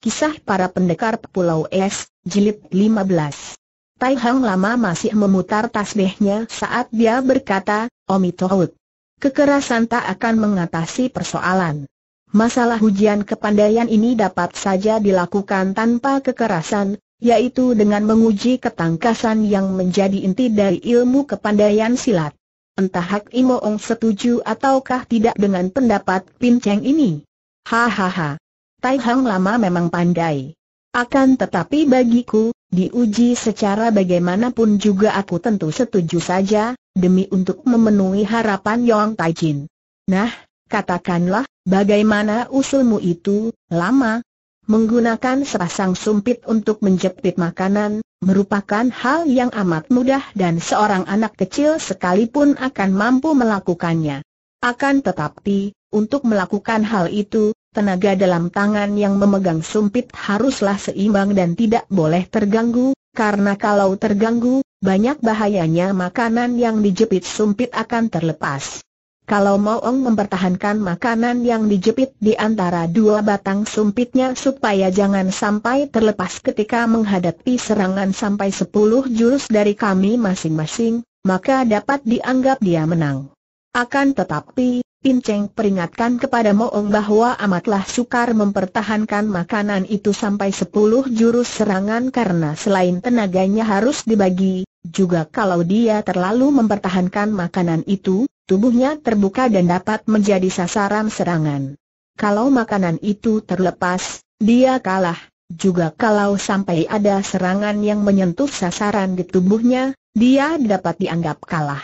Kisah para pendekar Pulau Es, Jilid 15. Tai Hang lama masih memutar tasbihnya saat dia berkata, Omitohut. Kekerasan tak akan mengatasi persoalan. Masalah ujian kepandaian ini dapat saja dilakukan tanpa kekerasan, yaitu dengan menguji ketangkasan yang menjadi inti dari ilmu kepandaian silat. Entah Hak Imoong setuju ataukah tidak dengan pendapat Pinceng ini. Hahaha. Tai Hang lama memang pandai. Akan tetapi bagiku, diuji secara bagaimanapun juga aku tentu setuju saja, demi untuk memenuhi harapan Yong Tai Jin. Nah, katakanlah, bagaimana usulmu itu, lama? Menggunakan sepasang sumpit untuk menjepit makanan, merupakan hal yang amat mudah dan seorang anak kecil sekalipun akan mampu melakukannya. Akan tetapi, untuk melakukan hal itu, tenaga dalam tangan yang memegang sumpit haruslah seimbang dan tidak boleh terganggu, karena kalau terganggu, banyak bahayanya makanan yang dijepit sumpit akan terlepas. Kalau Moong mempertahankan makanan yang dijepit di antara dua batang sumpitnya supaya jangan sampai terlepas ketika menghadapi serangan sampai sepuluh jurus dari kami masing-masing, maka dapat dianggap dia menang. Akan tetapi, Pin Cheng peringatkan kepada Moong bahwa amatlah sukar mempertahankan makanan itu sampai sepuluh jurus serangan karena selain tenaganya harus dibagi, juga kalau dia terlalu mempertahankan makanan itu, tubuhnya terbuka dan dapat menjadi sasaran serangan. Kalau makanan itu terlepas, dia kalah, juga kalau sampai ada serangan yang menyentuh sasaran di tubuhnya, dia dapat dianggap kalah.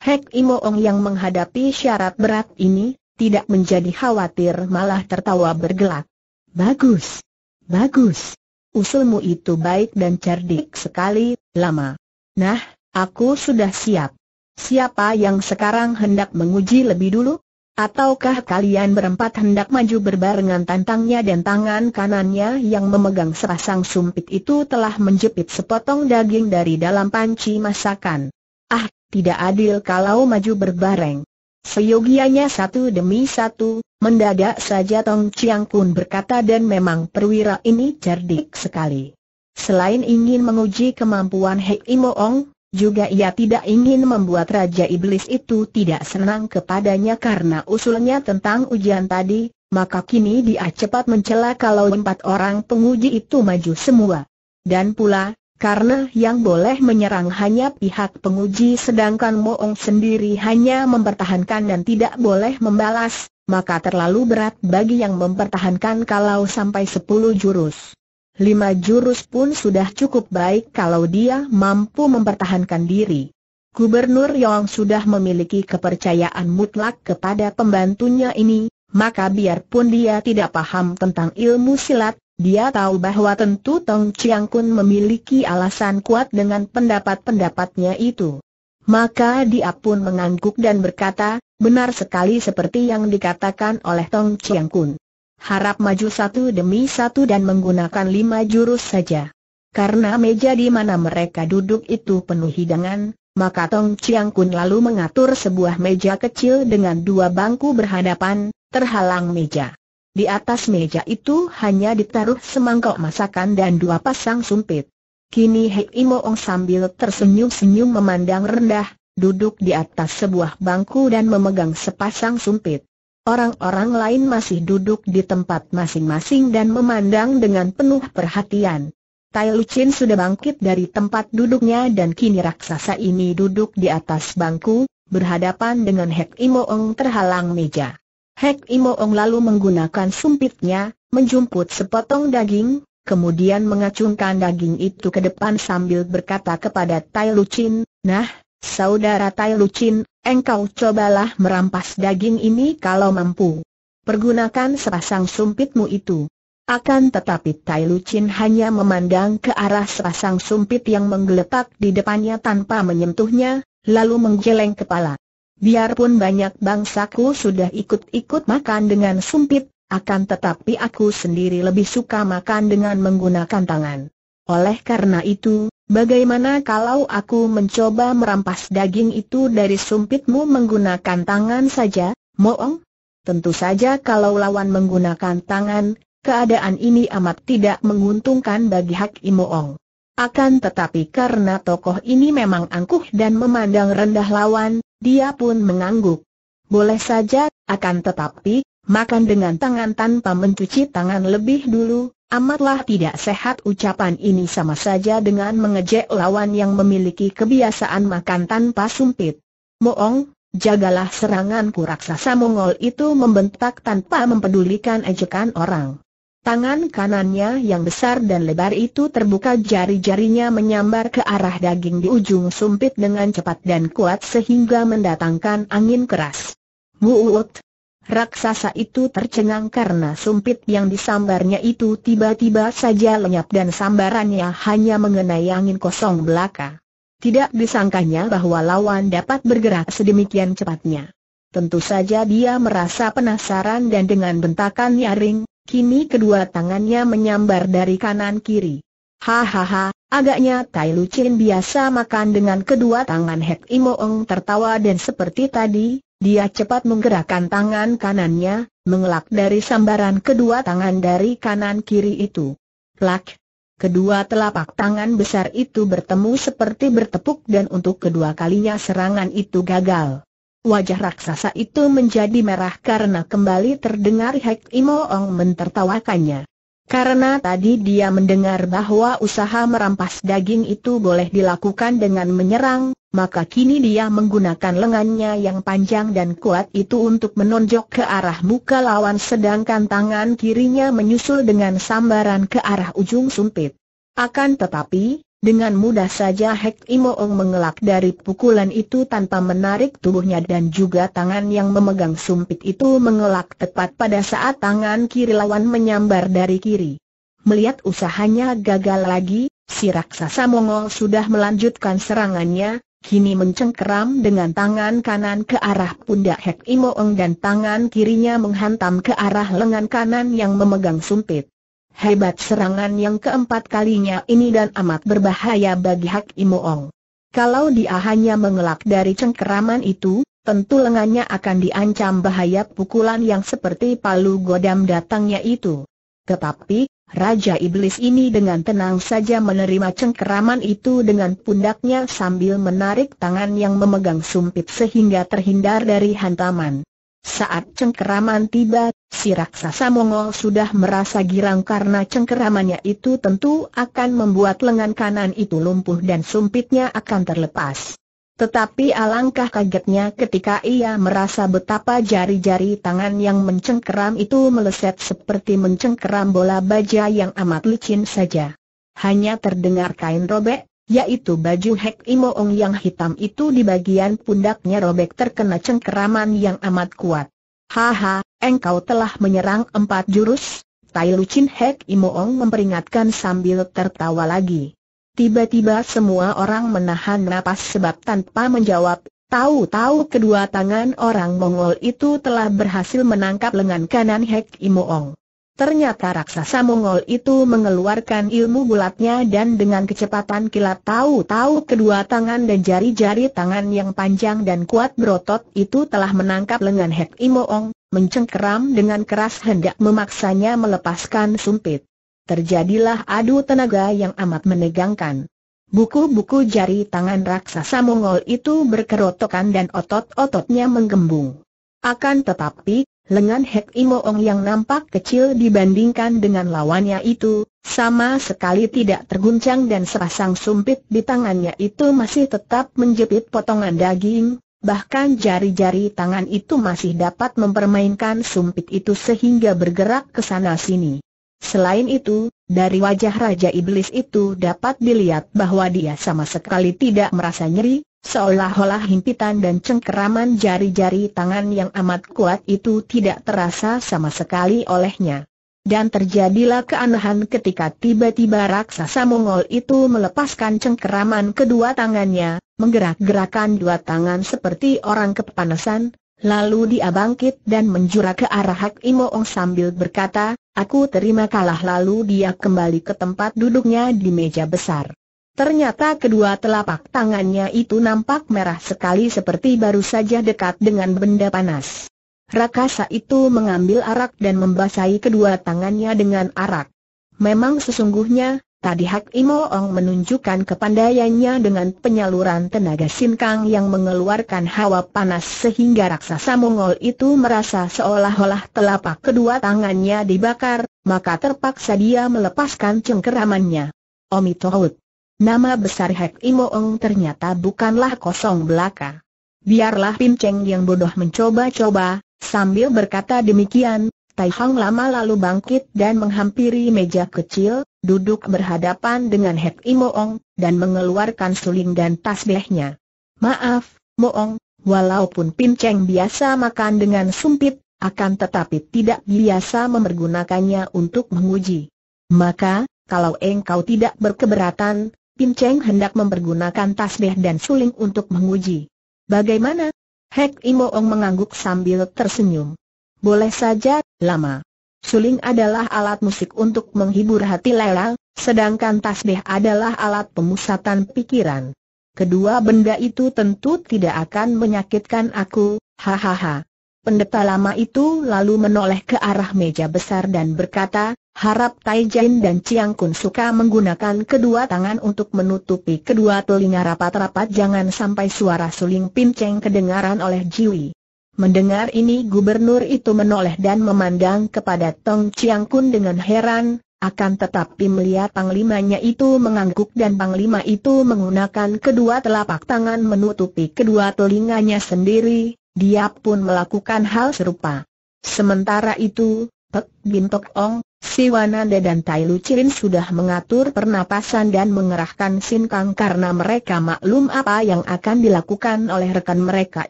Hek Imoong yang menghadapi syarat berat ini, tidak menjadi khawatir malah tertawa bergelak. Bagus! Bagus! Usulmu itu baik dan cerdik sekali, lama. Nah, aku sudah siap. Siapa yang sekarang hendak menguji lebih dulu? Ataukah kalian berempat hendak maju berbarengan tantangnya dan tangan kanannya yang memegang serasang sumpit itu telah menjepit sepotong daging dari dalam panci masakan? Ah, tidak adil kalau maju berbareng. Seyogianya satu demi satu, mendadak saja Tong Chiang Kun berkata dan memang perwira ini cerdik sekali. Selain ingin menguji kemampuan Hei Imoong, juga ia tidak ingin membuat Raja Iblis itu tidak senang kepadanya karena usulnya tentang ujian tadi, maka kini dia cepat mencela kalau empat orang penguji itu maju semua. Dan pula, karena yang boleh menyerang hanya pihak penguji sedangkan Moong sendiri hanya mempertahankan dan tidak boleh membalas, maka terlalu berat bagi yang mempertahankan kalau sampai 10 jurus. Lima jurus pun sudah cukup baik kalau dia mampu mempertahankan diri. Gubernur Yong sudah memiliki kepercayaan mutlak kepada pembantunya ini, maka biarpun dia tidak paham tentang ilmu silat, dia tahu bahwa tentu Tong Chiang Kun memiliki alasan kuat dengan pendapat-pendapatnya itu. Maka dia pun mengangguk dan berkata, benar sekali seperti yang dikatakan oleh Tong Chiang Kun. Harap maju satu demi satu dan menggunakan lima jurus saja. Karena meja di mana mereka duduk itu penuh hidangan, maka Tong Chiang Kun lalu mengatur sebuah meja kecil dengan dua bangku berhadapan, terhalang meja. Di atas meja itu hanya ditaruh semangkuk masakan dan dua pasang sumpit. Kini Hei Imoong sambil tersenyum-senyum memandang rendah, duduk di atas sebuah bangku dan memegang sepasang sumpit. Orang-orang lain masih duduk di tempat masing-masing dan memandang dengan penuh perhatian. Tai Lucin sudah bangkit dari tempat duduknya dan kini raksasa ini duduk di atas bangku, berhadapan dengan Hek Imoong terhalang meja. Hek Imoong lalu menggunakan sumpitnya, menjumput sepotong daging, kemudian mengacungkan daging itu ke depan sambil berkata kepada Tai Lucin, Nah, saudara Tai Lucin, engkau cobalah merampas daging ini kalau mampu. Pergunakan sepasang sumpitmu itu. Akan tetapi Tai Lucin hanya memandang ke arah sepasang sumpit yang menggeletak di depannya tanpa menyentuhnya, lalu menggeleng kepala. Biarpun banyak bangsaku sudah ikut-ikut makan dengan sumpit, akan tetapi aku sendiri lebih suka makan dengan menggunakan tangan. Oleh karena itu, bagaimana kalau aku mencoba merampas daging itu dari sumpitmu menggunakan tangan saja, Moong? Tentu saja kalau lawan menggunakan tangan, keadaan ini amat tidak menguntungkan bagi Hak Imoong. Akan tetapi karena tokoh ini memang angkuh dan memandang rendah lawan, dia pun mengangguk. Boleh saja, akan tetapi, makan dengan tangan tanpa mencuci tangan lebih dulu, amatlah tidak sehat ucapan ini sama saja dengan mengejek lawan yang memiliki kebiasaan makan tanpa sumpit. Moong, jagalah seranganku raksasa Mongol itu membentak tanpa mempedulikan ejekan orang. Tangan kanannya yang besar dan lebar itu terbuka jari-jarinya menyambar ke arah daging di ujung sumpit dengan cepat dan kuat sehingga mendatangkan angin keras. Muut! Raksasa itu tercengang karena sumpit yang disambarnya itu tiba-tiba saja lenyap dan sambarannya hanya mengenai angin kosong belaka. Tidak disangkanya bahwa lawan dapat bergerak sedemikian cepatnya. Tentu saja dia merasa penasaran dan dengan bentakan nyaring, Kini kedua tangannya menyambar dari kanan kiri. Hahaha, agaknya Tai Lu Chin biasa makan dengan kedua tangan Hek Imoong tertawa dan seperti tadi, dia cepat menggerakkan tangan kanannya, mengelak dari sambaran kedua tangan dari kanan kiri itu. Plak! Kedua telapak tangan besar itu bertemu seperti bertepuk dan untuk kedua kalinya serangan itu gagal. Wajah raksasa itu menjadi merah karena kembali terdengar Hek Imoong mentertawakannya. Karena tadi dia mendengar bahwa usaha merampas daging itu boleh dilakukan dengan menyerang, maka kini dia menggunakan lengannya yang panjang dan kuat itu untuk menonjok ke arah muka lawan sedangkan tangan kirinya menyusul dengan sambaran ke arah ujung sumpit. Akan tetapi, dengan mudah saja Hek Imoong mengelak dari pukulan itu tanpa menarik tubuhnya dan juga tangan yang memegang sumpit itu mengelak tepat pada saat tangan kiri lawan menyambar dari kiri. Melihat usahanya gagal lagi, si raksasa Mongol sudah melanjutkan serangannya, kini mencengkeram dengan tangan kanan ke arah pundak Hek Imoong dan tangan kirinya menghantam ke arah lengan kanan yang memegang sumpit. Hebat serangan yang keempat kalinya ini dan amat berbahaya bagi Hak Imoong. Kalau dia hanya mengelak dari cengkeraman itu, tentu lengannya akan diancam bahaya pukulan yang seperti palu godam datangnya itu. Tetapi, Raja Iblis ini dengan tenang saja menerima cengkeraman itu dengan pundaknya sambil menarik tangan yang memegang sumpit sehingga terhindar dari hantaman. Saat cengkeraman tiba, si raksasa Mongol sudah merasa girang karena cengkeramannya itu tentu akan membuat lengan kanan itu lumpuh dan sumpitnya akan terlepas. Tetapi alangkah kagetnya ketika ia merasa betapa jari-jari tangan yang mencengkeram itu meleset seperti mencengkeram bola baja yang amat licin saja. Hanya terdengar kain robek, yaitu baju Hek Imoong yang hitam itu di bagian pundaknya robek terkena cengkeraman yang amat kuat. Haha, engkau telah menyerang empat jurus? Tai Lucin Hek Imoong memperingatkan sambil tertawa lagi. Tiba-tiba semua orang menahan napas sebab tanpa menjawab, tahu-tahu kedua tangan orang Mongol itu telah berhasil menangkap lengan kanan Hek Imoong. Ternyata raksasa Mongol itu mengeluarkan ilmu bulatnya dan dengan kecepatan kilat tahu-tahu kedua tangan dan jari-jari tangan yang panjang dan kuat berotot itu telah menangkap lengan Hek Imoong, mencengkeram dengan keras hendak memaksanya melepaskan sumpit. Terjadilah adu tenaga yang amat menegangkan. Buku-buku jari tangan raksasa Mongol itu berkerotokan dan otot-ototnya menggembung. Akan tetapi, Lengan Hek Imoong yang nampak kecil dibandingkan dengan lawannya itu, sama sekali tidak terguncang dan serasang sumpit di tangannya itu masih tetap menjepit potongan daging, bahkan jari-jari tangan itu masih dapat mempermainkan sumpit itu sehingga bergerak ke sana-sini. Selain itu, dari wajah Raja Iblis itu dapat dilihat bahwa dia sama sekali tidak merasa nyeri, Seolah-olah himpitan dan cengkeraman jari-jari tangan yang amat kuat itu tidak terasa sama sekali olehnya. Dan terjadilah keanehan ketika tiba-tiba raksasa Mongol itu melepaskan cengkeraman kedua tangannya, menggerak-gerakan dua tangan seperti orang kepanasan, lalu dia bangkit dan menjurah ke arah Hak Imoong sambil berkata, aku terima kalah lalu dia kembali ke tempat duduknya di meja besar. Ternyata kedua telapak tangannya itu nampak merah sekali seperti baru saja dekat dengan benda panas. Rakasa itu mengambil arak dan membasahi kedua tangannya dengan arak. Memang sesungguhnya, tadi Hak Imo Ong menunjukkan kepandaiannya dengan penyaluran tenaga sinkang yang mengeluarkan hawa panas sehingga raksasa Mongol itu merasa seolah-olah telapak kedua tangannya dibakar, maka terpaksa dia melepaskan cengkeramannya. Omitohut. Nama besar Hek Imoong ternyata bukanlah kosong belaka. Biarlah Pin Cheng yang bodoh mencoba-coba, sambil berkata demikian, Tai Hong lama lalu bangkit dan menghampiri meja kecil, duduk berhadapan dengan Hek Imoong, dan mengeluarkan suling dan tasbihnya. Maaf, Moong, walaupun Pin Cheng biasa makan dengan sumpit, akan tetapi tidak biasa memergunakannya untuk menguji. Maka, kalau engkau tidak berkeberatan, Pin Cheng hendak mempergunakan tasbih dan suling untuk menguji. Bagaimana? Hek Imoong mengangguk sambil tersenyum. Boleh saja, lama. Suling adalah alat musik untuk menghibur hati Lela, sedangkan tasbih adalah alat pemusatan pikiran. Kedua benda itu tentu tidak akan menyakitkan aku, hahaha. Pendeta lama itu lalu menoleh ke arah meja besar dan berkata, harap Tai Jin dan Chiang Kun suka menggunakan kedua tangan untuk menutupi kedua telinga rapat-rapat jangan sampai suara suling pinceng kedengaran oleh Jiwi. Mendengar ini gubernur itu menoleh dan memandang kepada Tong Chiang Kun dengan heran, akan tetapi melihat panglimanya itu mengangguk dan panglima itu menggunakan kedua telapak tangan menutupi kedua telinganya sendiri, dia pun melakukan hal serupa. Sementara itu, Pek Bin Tok Ong, Wananda dan Tai Lu Chin sudah mengatur pernapasan dan mengerahkan Sin Kang karena mereka maklum apa yang akan dilakukan oleh rekan mereka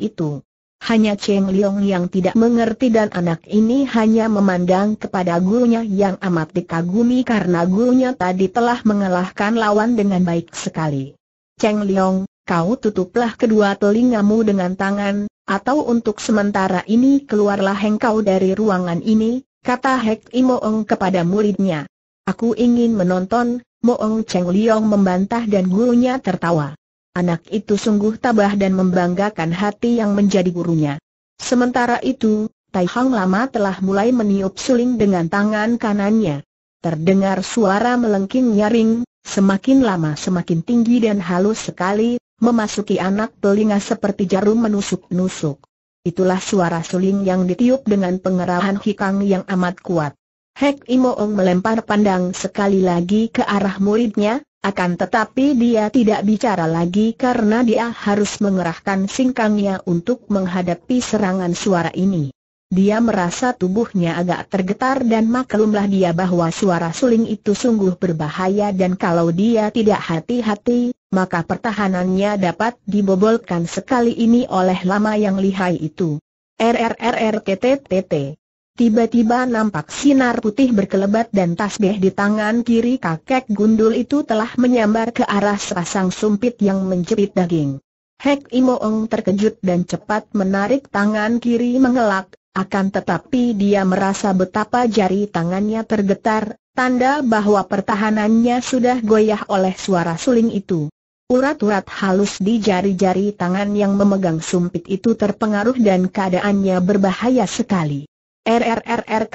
itu. Hanya Cheng Liong yang tidak mengerti dan anak ini hanya memandang kepada gurunya yang amat dikagumi karena gurunya tadi telah mengalahkan lawan dengan baik sekali. Cheng Liong, kau tutuplah kedua telingamu dengan tangan, atau untuk sementara ini keluarlah hengkau dari ruangan ini, kata Hek Imoong kepada muridnya. Aku ingin menonton, Moong Cheng Liong membantah dan gurunya tertawa. Anak itu sungguh tabah dan membanggakan hati yang menjadi gurunya. Sementara itu, Tai Hang Lama telah mulai meniup suling dengan tangan kanannya. Terdengar suara melengking nyaring, semakin lama semakin tinggi dan halus sekali, memasuki anak telinga seperti jarum menusuk-nusuk. Itulah suara suling yang ditiup dengan pengerahan hikang yang amat kuat. Hek Imoong melempar pandang sekali lagi ke arah muridnya, akan tetapi dia tidak bicara lagi karena dia harus mengerahkan singkangnya untuk menghadapi serangan suara ini. Dia merasa tubuhnya agak tergetar dan maklumlah dia bahwa suara suling itu sungguh berbahaya dan kalau dia tidak hati-hati, maka pertahanannya dapat dibobolkan sekali ini oleh lama yang lihai itu. RRRRTTTT Tiba-tiba nampak sinar putih berkelebat dan tasbih di tangan kiri kakek gundul itu telah menyambar ke arah serasang sumpit yang menjepit daging. Hek Imoong terkejut dan cepat menarik tangan kiri mengelak, akan tetapi dia merasa betapa jari tangannya tergetar, tanda bahwa pertahanannya sudah goyah oleh suara suling itu. Urat-urat halus di jari-jari tangan yang memegang sumpit itu terpengaruh dan keadaannya berbahaya sekali. RRRR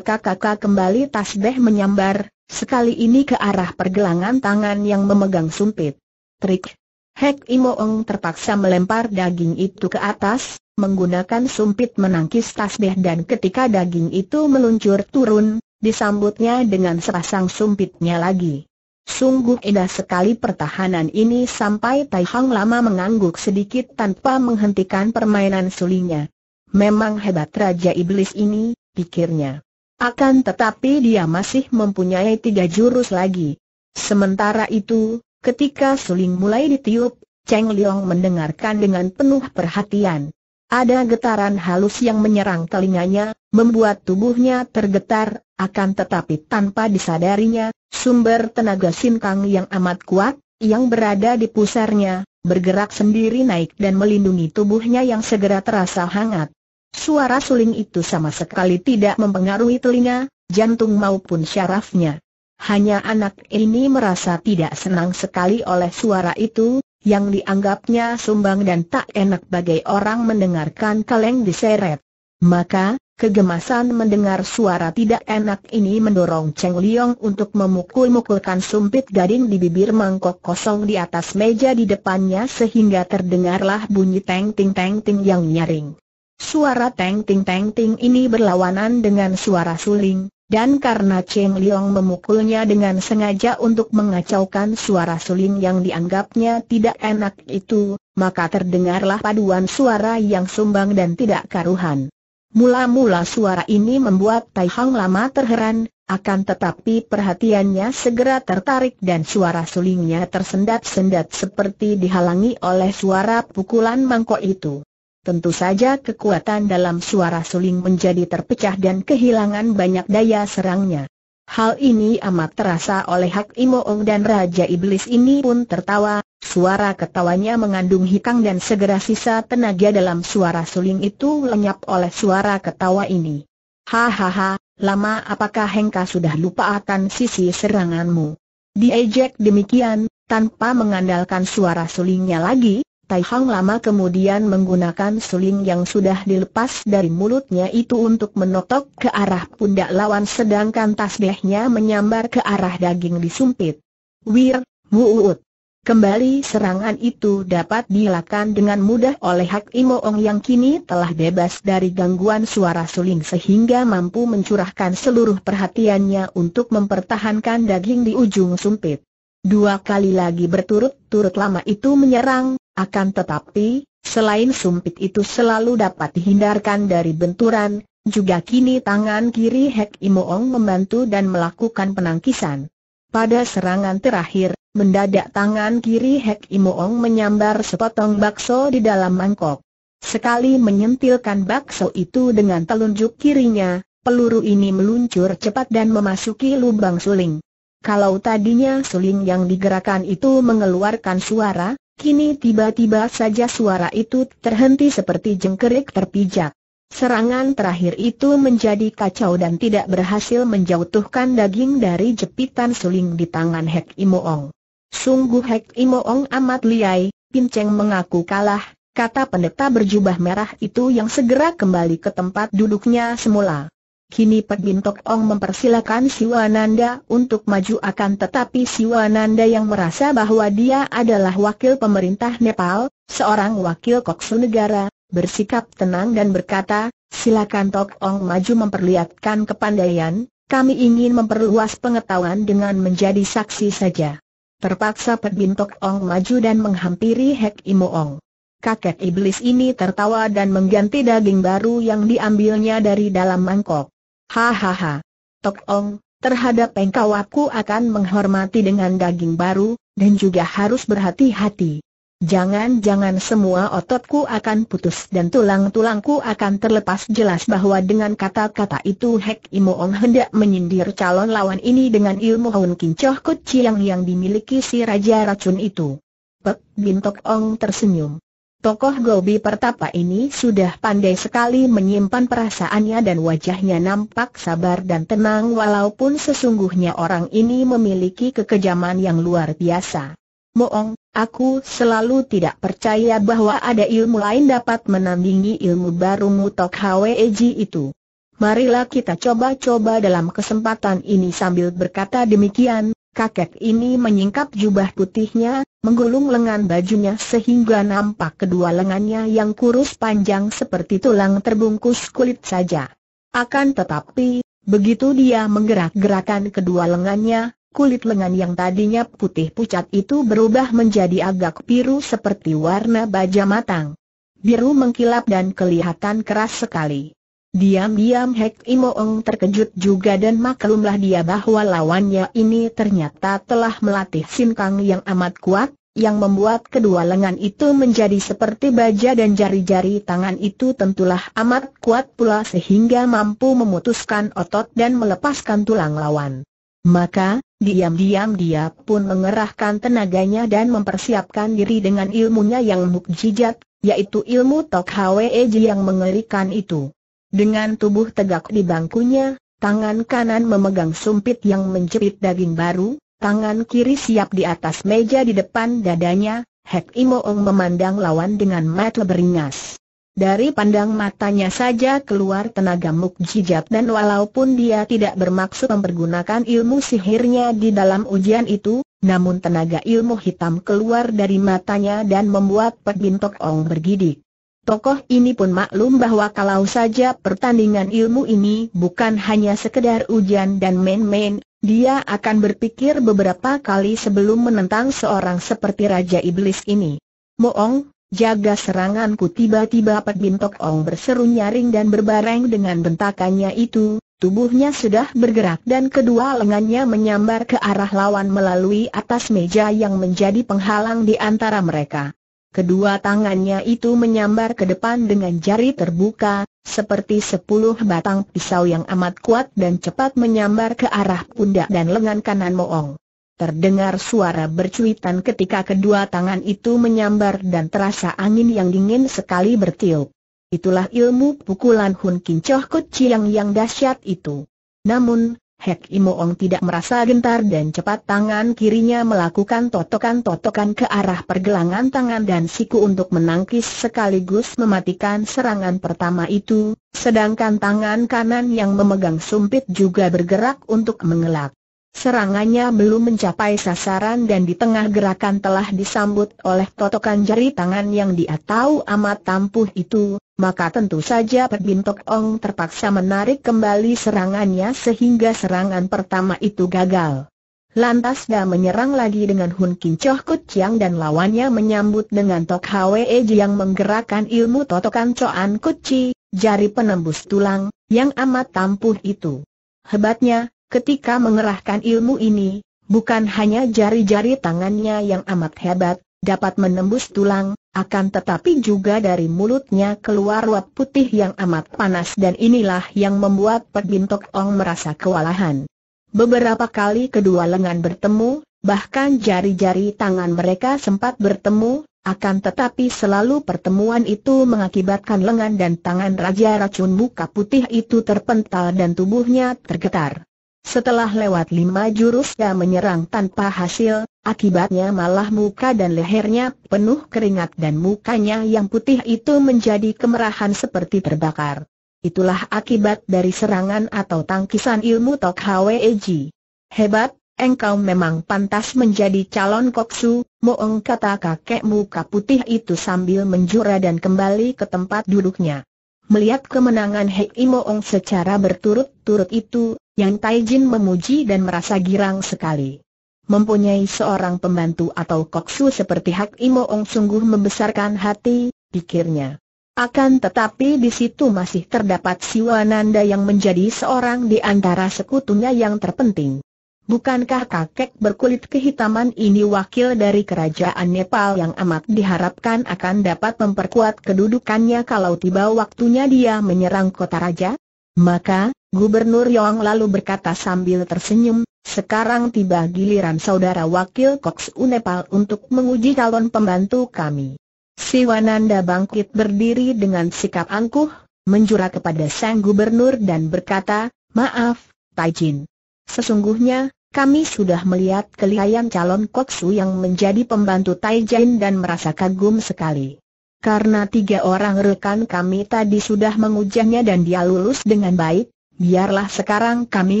kembali tasbeh menyambar, sekali ini ke arah pergelangan tangan yang memegang sumpit. Trik. Hek Imoong terpaksa melempar daging itu ke atas, menggunakan sumpit menangkis tasbih dan ketika daging itu meluncur turun, disambutnya dengan sepasang sumpitnya lagi. Sungguh indah sekali pertahanan ini sampai Tai Hang lama mengangguk sedikit tanpa menghentikan permainan sulinya. Memang hebat Raja Iblis ini, pikirnya. Akan tetapi dia masih mempunyai tiga jurus lagi. Sementara itu, ketika suling mulai ditiup, Cheng Liong mendengarkan dengan penuh perhatian. Ada getaran halus yang menyerang telinganya, membuat tubuhnya tergetar, akan tetapi tanpa disadarinya, sumber tenaga sinkang yang amat kuat, yang berada di pusarnya, bergerak sendiri naik dan melindungi tubuhnya yang segera terasa hangat. Suara suling itu sama sekali tidak mempengaruhi telinga, jantung maupun syarafnya. Hanya anak ini merasa tidak senang sekali oleh suara itu, yang dianggapnya sumbang dan tak enak bagi orang mendengarkan kaleng diseret. Maka, kegemasan mendengar suara tidak enak ini mendorong Cheng Liong untuk memukul-mukulkan sumpit gading di bibir mangkok kosong di atas meja di depannya sehingga terdengarlah bunyi teng-ting-teng-ting yang nyaring. Suara teng-ting-teng-ting ini berlawanan dengan suara suling, dan karena Cheng Liang memukulnya dengan sengaja untuk mengacaukan suara suling yang dianggapnya tidak enak itu, maka terdengarlah paduan suara yang sumbang dan tidak karuhan. Mula-mula suara ini membuat Tai Hang lama terheran, akan tetapi perhatiannya segera tertarik dan suara sulingnya tersendat-sendat seperti dihalangi oleh suara pukulan mangkok itu tentu saja kekuatan dalam suara suling menjadi terpecah dan kehilangan banyak daya serangnya. Hal ini amat terasa oleh Hak Imoong dan Raja Iblis ini pun tertawa, suara ketawanya mengandung hikang dan segera sisa tenaga dalam suara suling itu lenyap oleh suara ketawa ini. Hahaha, lama apakah Hengka sudah lupa akan sisi seranganmu? Diejek demikian, tanpa mengandalkan suara sulingnya lagi, Taihang lama kemudian menggunakan suling yang sudah dilepas dari mulutnya itu untuk menotok ke arah pundak lawan sedangkan tasbihnya menyambar ke arah daging di sumpit. Wir, muut. Kembali serangan itu dapat dilakukan dengan mudah oleh Hak Imoong yang kini telah bebas dari gangguan suara suling sehingga mampu mencurahkan seluruh perhatiannya untuk mempertahankan daging di ujung sumpit. Dua kali lagi berturut-turut lama itu menyerang, akan tetapi, selain sumpit itu selalu dapat dihindarkan dari benturan, juga kini tangan kiri Hek Imoong membantu dan melakukan penangkisan. Pada serangan terakhir, mendadak tangan kiri Hek Imoong menyambar sepotong bakso di dalam mangkok. Sekali menyentilkan bakso itu dengan telunjuk kirinya, peluru ini meluncur cepat dan memasuki lubang suling. Kalau tadinya suling yang digerakkan itu mengeluarkan suara, Kini tiba-tiba saja suara itu terhenti seperti jengkerik terpijak. Serangan terakhir itu menjadi kacau dan tidak berhasil menjauhkan daging dari jepitan suling di tangan Hek Imoong. Sungguh Hek Imoong amat liai, Pinceng mengaku kalah, kata pendeta berjubah merah itu yang segera kembali ke tempat duduknya semula. Kini Pek Bintok Ong mempersilakan Siwananda untuk maju akan tetapi Siwananda yang merasa bahwa dia adalah wakil pemerintah Nepal, seorang wakil koksu negara, bersikap tenang dan berkata, silakan Tok Ong maju memperlihatkan kepandaian, kami ingin memperluas pengetahuan dengan menjadi saksi saja. Terpaksa Pek Bintok Ong maju dan menghampiri Hek Imo Ong. Kakek iblis ini tertawa dan mengganti daging baru yang diambilnya dari dalam mangkok. Hahaha. Tok Ong, terhadap engkau aku akan menghormati dengan daging baru, dan juga harus berhati-hati. Jangan-jangan semua ototku akan putus dan tulang-tulangku akan terlepas jelas bahwa dengan kata-kata itu Hek Imo Ong hendak menyindir calon lawan ini dengan ilmu Choh Kincoh Kuciang yang dimiliki si Raja Racun itu. Pek Bintok Ong tersenyum. Tokoh Gobi Pertapa ini sudah pandai sekali menyimpan perasaannya dan wajahnya nampak sabar dan tenang walaupun sesungguhnya orang ini memiliki kekejaman yang luar biasa. Moong, aku selalu tidak percaya bahwa ada ilmu lain dapat menandingi ilmu baru Mutok Hweji itu. Marilah kita coba-coba dalam kesempatan ini sambil berkata demikian, kakek ini menyingkap jubah putihnya, menggulung lengan bajunya sehingga nampak kedua lengannya yang kurus panjang seperti tulang terbungkus kulit saja. Akan tetapi, begitu dia menggerak-gerakan kedua lengannya, kulit lengan yang tadinya putih pucat itu berubah menjadi agak biru seperti warna baja matang. Biru mengkilap dan kelihatan keras sekali. Diam-diam Hek Imoong terkejut juga dan maklumlah dia bahwa lawannya ini ternyata telah melatih sinkang yang amat kuat, yang membuat kedua lengan itu menjadi seperti baja dan jari-jari tangan itu tentulah amat kuat pula sehingga mampu memutuskan otot dan melepaskan tulang lawan. Maka, diam-diam dia pun mengerahkan tenaganya dan mempersiapkan diri dengan ilmunya yang mukjizat, yaitu ilmu Tok Hwe yang mengerikan itu. Dengan tubuh tegak di bangkunya, tangan kanan memegang sumpit yang menjepit daging baru, tangan kiri siap di atas meja di depan dadanya, Hek Imoong memandang lawan dengan mata beringas. Dari pandang matanya saja keluar tenaga mukjizat dan walaupun dia tidak bermaksud mempergunakan ilmu sihirnya di dalam ujian itu, namun tenaga ilmu hitam keluar dari matanya dan membuat Pek Bintok Ong bergidik. Tokoh ini pun maklum bahwa kalau saja pertandingan ilmu ini bukan hanya sekedar ujian dan main-main, dia akan berpikir beberapa kali sebelum menentang seorang seperti Raja Iblis ini. Moong, jaga seranganku tiba-tiba Bin Bintok Ong berseru nyaring dan berbareng dengan bentakannya itu, tubuhnya sudah bergerak dan kedua lengannya menyambar ke arah lawan melalui atas meja yang menjadi penghalang di antara mereka. Kedua tangannya itu menyambar ke depan dengan jari terbuka, seperti sepuluh batang pisau yang amat kuat dan cepat menyambar ke arah pundak dan lengan kanan Moong. Terdengar suara bercuitan ketika kedua tangan itu menyambar dan terasa angin yang dingin sekali bertiup. Itulah ilmu pukulan Hun Kincoh Kut Chiang yang dahsyat itu. Namun, Hek Imoong tidak merasa gentar dan cepat tangan kirinya melakukan totokan-totokan ke arah pergelangan tangan dan siku untuk menangkis sekaligus mematikan serangan pertama itu, sedangkan tangan kanan yang memegang sumpit juga bergerak untuk mengelak. Serangannya belum mencapai sasaran dan di tengah gerakan telah disambut oleh totokan jari tangan yang dia tahu amat tampuh itu, maka tentu saja Pek Ong terpaksa menarik kembali serangannya sehingga serangan pertama itu gagal. Lantas dia menyerang lagi dengan Hun Kincoh Kut Chiang dan lawannya menyambut dengan Tok Hwe yang menggerakkan ilmu totokan Choan Kut Chi, jari penembus tulang, yang amat tampuh itu. Hebatnya, ketika mengerahkan ilmu ini, bukan hanya jari-jari tangannya yang amat hebat, dapat menembus tulang, akan tetapi juga dari mulutnya keluar uap putih yang amat panas dan inilah yang membuat Pek Bintok Ong merasa kewalahan. Beberapa kali kedua lengan bertemu, bahkan jari-jari tangan mereka sempat bertemu, akan tetapi selalu pertemuan itu mengakibatkan lengan dan tangan Raja Racun Muka Putih itu terpental dan tubuhnya tergetar. Setelah lewat lima jurus dia menyerang tanpa hasil, akibatnya malah muka dan lehernya penuh keringat dan mukanya yang putih itu menjadi kemerahan seperti terbakar. Itulah akibat dari serangan atau tangkisan ilmu Tok Hweg. Hebat, engkau memang pantas menjadi calon koksu, moong kata kakek muka putih itu sambil menjura dan kembali ke tempat duduknya. Melihat kemenangan Hei Imoong secara berturut-turut itu, Yang Taijin memuji dan merasa girang sekali. Mempunyai seorang pembantu atau koksu seperti Hak Imoong sungguh membesarkan hati, pikirnya. Akan tetapi di situ masih terdapat Siwa Nanda yang menjadi seorang di antara sekutunya yang terpenting. Bukankah kakek berkulit kehitaman ini wakil dari kerajaan Nepal yang amat diharapkan akan dapat memperkuat kedudukannya kalau tiba waktunya dia menyerang kota raja? Maka, Gubernur Yong lalu berkata sambil tersenyum, sekarang tiba giliran saudara wakil Koks Nepal untuk menguji calon pembantu kami. Siwananda bangkit berdiri dengan sikap angkuh, menjura kepada sang gubernur dan berkata, maaf, Taijin. Sesungguhnya, kami sudah melihat kelihayan calon koksu yang menjadi pembantu Taijin dan merasa kagum sekali. Karena tiga orang rekan kami tadi sudah mengujinya dan dia lulus dengan baik, biarlah sekarang kami